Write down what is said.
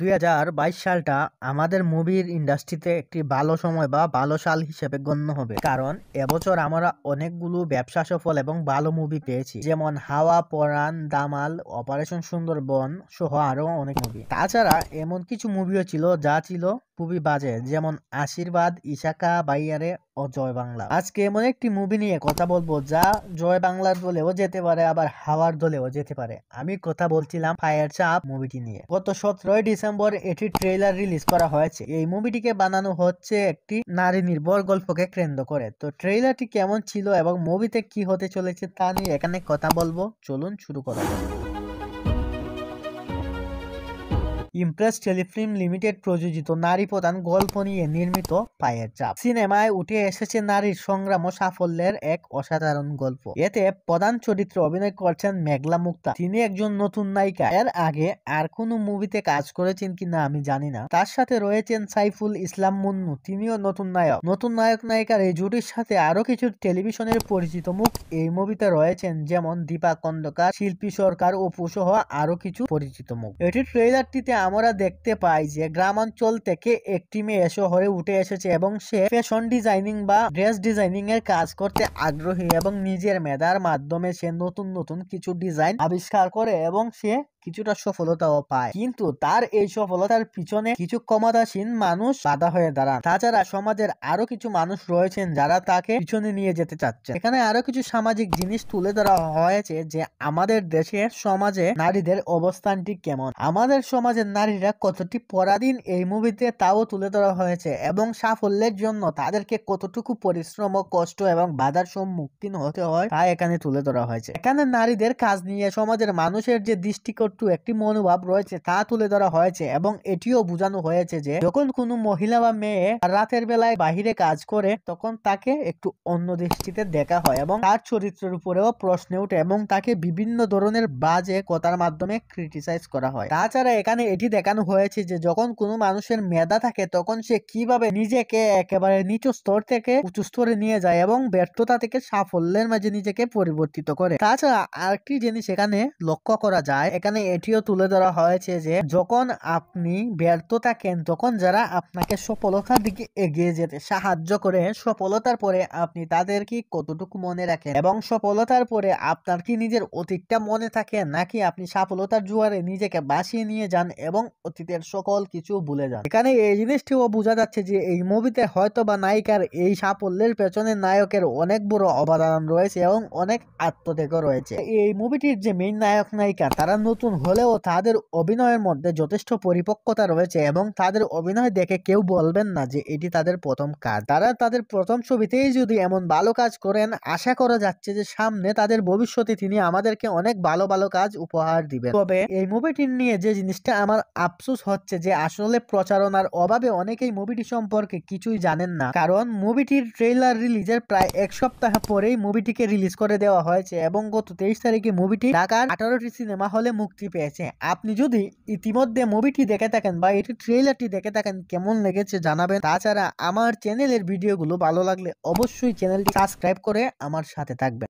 দুই হাজার বাইশ সালটা আমাদের মুভির ইন্ডাস্ট্রিতে একটি ভালো সময় বা ভালো সাল হিসেবে গণ্য হবে কারণ এবছর আমরা অনেকগুলো ব্যবসা সফল এবং ভালো মুভি পেয়েছি যেমন হাওয়া পরাণ দামাল অপারেশন সুন্দরবন সহ আরও অনেক মুভি তাছাড়া এমন কিছু মুভিও ছিল যা ছিল খুবই বাজে যেমন আশীর্বাদ ইশাকা বাইয়ারে ও জয় বাংলা আজকে এমন একটি মুভি নিয়ে কথা বলবো যা জয় বাংলার দলেও যেতে পারে আবার হাওয়ার দলেও যেতে পারে আমি কথা বলছিলাম ফায়ার চাপ মুভিটি নিয়ে গত সতেরোই ডিসেম্বর এটি ট্রেলার রিলিজ করা হয়েছে এই মুভিটিকে বানানো হচ্ছে একটি নারী নির্ভর গল্পকে কেন্দ্র করে তো ট্রেইলারটি কেমন ছিল এবং মুভিতে কি হতে চলেছে তা নিয়ে এখানে কথা বলবো চলুন শুরু করা যাক ইমপ্রেস টেলিফিল্ম লিমিটেড প্রযোজিত নারী প্রধান গল্প নিয়ে নির্মিত পায়ের চাপ সিনেমায় উঠে এসেছে নারীর সংগ্রাম ও সাফল্যের এক অসাধারণ গল্প এতে প্রধান চরিত্রে অভিনয় করছেন মেঘলা মুক্তা তিনি একজন নতুন নায়িকা এর আগে আর কোন মুভিতে কাজ করেছেন কিনা আমি জানি না তার সাথে রয়েছেন সাইফুল ইসলাম মুন্নু তিনিও নতুন নায়ক নতুন নায়ক নায়িকার এই জুটির সাথে আরো কিছু টেলিভিশনের পরিচিত মুখ এই মুভিতে রয়েছেন যেমন দীপা কন্দকার শিল্পী সরকার ও পুষহ আরো কিছু পরিচিত মুখ এটির ট্রেলারটিতে আমরা দেখতে পাই যে গ্রামাঞ্চল থেকে একটি মেয়ে শহরে উঠে এসেছে এবং সে ফ্যাশন ডিজাইনিং বা ড্রেস ডিজাইনিং এর কাজ করতে আগ্রহী এবং নিজের মেধার মাধ্যমে সে নতুন নতুন কিছু ডিজাইন আবিষ্কার করে এবং সে কিছুটা সফলতাও পায় কিন্তু তার এই সফলতার পিছনে কিছু ক্ষমতাসীন মানুষ বাধা হয়ে দাঁড়ান তাছাড়া সমাজের আরো কিছু মানুষ রয়েছেন যারা তাকে পিছনে নিয়ে যেতে চাচ্ছে এখানে আরো কিছু সামাজিক জিনিস তুলে ধরা হয়েছে যে আমাদের দেশের সমাজে নারীদের অবস্থানটি কেমন আমাদের সমাজের নারীরা কতটি পরাধীন এই মুভিতে তাও তুলে ধরা হয়েছে এবং সাফল্যের জন্য তাদেরকে কতটুকু পরিশ্রম ও কষ্ট এবং বাধার সম্মুখীন হতে হয় তা এখানে তুলে ধরা হয়েছে এখানে নারীদের কাজ নিয়ে সমাজের মানুষের যে দৃষ্টিকোণ ছোট্ট একটি মনোভাব রয়েছে তা তুলে ধরা হয়েছে এবং এটিও বোঝানো হয়েছে যে যখন কোনো মহিলা বা মেয়ে রাতের বেলায় বাহিরে কাজ করে তখন তাকে একটু অন্য দৃষ্টিতে দেখা হয় এবং তার চরিত্রের উপরেও প্রশ্ন উঠে এবং তাকে বিভিন্ন ধরনের বাজে কথার মাধ্যমে ক্রিটিসাইজ করা হয় তাছাড়া এখানে এটি দেখানো হয়েছে যে যখন কোনো মানুষের মেধা থাকে তখন সে কিভাবে নিজেকে একেবারে নিচু স্তর থেকে উঁচু স্তরে নিয়ে যায় এবং ব্যর্থতা থেকে সাফল্যের মাঝে নিজেকে পরিবর্তিত করে তাছাড়া আরেকটি জিনিস এখানে লক্ষ্য করা যায় এখানে এটিও তুলে ধরা হয়েছে যে যখন আপনি ব্যর্থ থাকেন তখন যারা আপনাকে সফলতার দিকে এগিয়ে যেতে সাহায্য করে সফলতার পরে আপনি তাদের কি কতটুকু মনে রাখেন এবং সফলতার পরে আপনার কি নিজের অতীতটা মনে থাকে নাকি আপনি সফলতার জোয়ারে নিজেকে বাসিয়ে নিয়ে যান এবং অতীতের সকল কিছু ভুলে যান এখানে এই জিনিসটিও বোঝা যাচ্ছে যে এই মুভিতে হয়তো বা নায়িকার এই সাফল্যের পেছনে নায়কের অনেক বড় অবদান রয়েছে এবং অনেক আত্মত্যাগ রয়েছে এই মুভিটির যে মেইন নায়ক নায়িকা তারা নতুন হলেও তাদের অভিনয়ের মধ্যে যথেষ্ট পরিপক্কতা রয়েছে এবং তাদের অভিনয় দেখে কেউ বলবেন না যে এটি তাদের প্রথম কাজ তারা তাদের প্রথম ছবিতেই যদি এমন ভালো কাজ করেন আশা করা যাচ্ছে যে সামনে তাদের ভবিষ্যতে তিনি আমাদেরকে অনেক ভালো ভালো কাজ উপহার দিবেন তবে এই মুভিটি নিয়ে যে জিনিসটা আমার আফসোস হচ্ছে যে আসলে প্রচারণার অভাবে অনেকেই মুভিটি সম্পর্কে কিছুই জানেন না কারণ মুভিটির ট্রেইলার রিলিজের প্রায় এক সপ্তাহ পরেই মুভিটিকে রিলিজ করে দেওয়া হয়েছে এবং গত তেইশ তারিখে মুভিটি ঢাকার আঠারোটি সিনেমা হলে মুক্তি মুক্তি পেয়েছে আপনি যদি ইতিমধ্যে মুভিটি দেখে থাকেন বা এটি ট্রেলারটি দেখে থাকেন কেমন লেগেছে জানাবেন তাছাড়া আমার চ্যানেলের ভিডিওগুলো ভালো লাগলে অবশ্যই চ্যানেলটি সাবস্ক্রাইব করে আমার সাথে থাকবেন